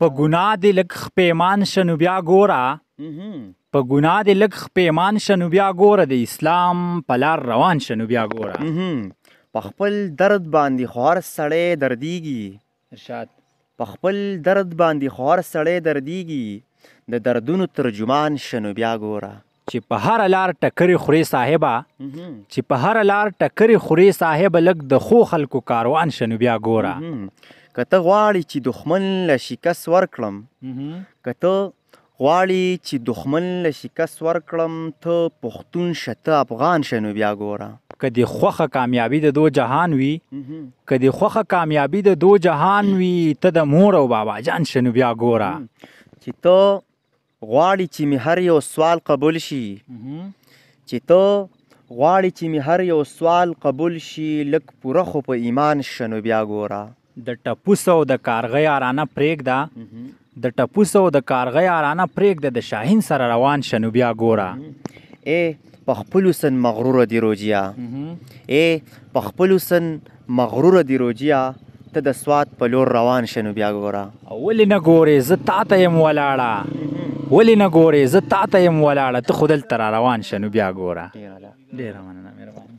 په ګناه دې لږ پیمان شنو بیا ګوره په ګناه دې لږ پیمان شنو بیا ګوره د اسلام په لار روان شنو بیا ګوره په خپل درد باندې خور سړی دردیږي ارشاد په خپل درد باندې خور سړی دردیږي د دردونو ترجمان شنو بیا ګوره چې په هر لار ټکرې خوري صاحبا چې په هر لار ټکرې خوري صاحب لک د خو خلکو کاروان شنو بیا ګوره کته غواړي چې دښمن له شکست ورکړم کته غواړي چې دښمن له شکست ورکړم ته پښتون شته افغان شنو بیا ګوره کدی خوخه کامیابی د دو جهان وی کدی خوخه کامیابی د دو جهان وی ته د مور او بابا جان شنو بیا ګوره چې ته غواړي چې می هر یو سوال قبول شي چې ته غواړي چې می هر یو سوال قبول شي لک پوره خو په ایمان شنو بیا ګوره د ټپوس او د کارغۍ ارانه پرېږده د ټپوس او د کارغۍ ارانه پرېږده د شاهین سره روان شه نو بیا ګوره ای په خپلو سن مغروره دی روجیا ای په خپلو سن مغروره دی روجیا ته د سوات په لور روان شه نو بیا ګوره ولې نه ګورې زه تا ته یم ولاړه ولې نه ګورې زه تا ته یم ولاړه ته خو دلته را روان شه نو بیا ګوره ډېره مننه مهرباني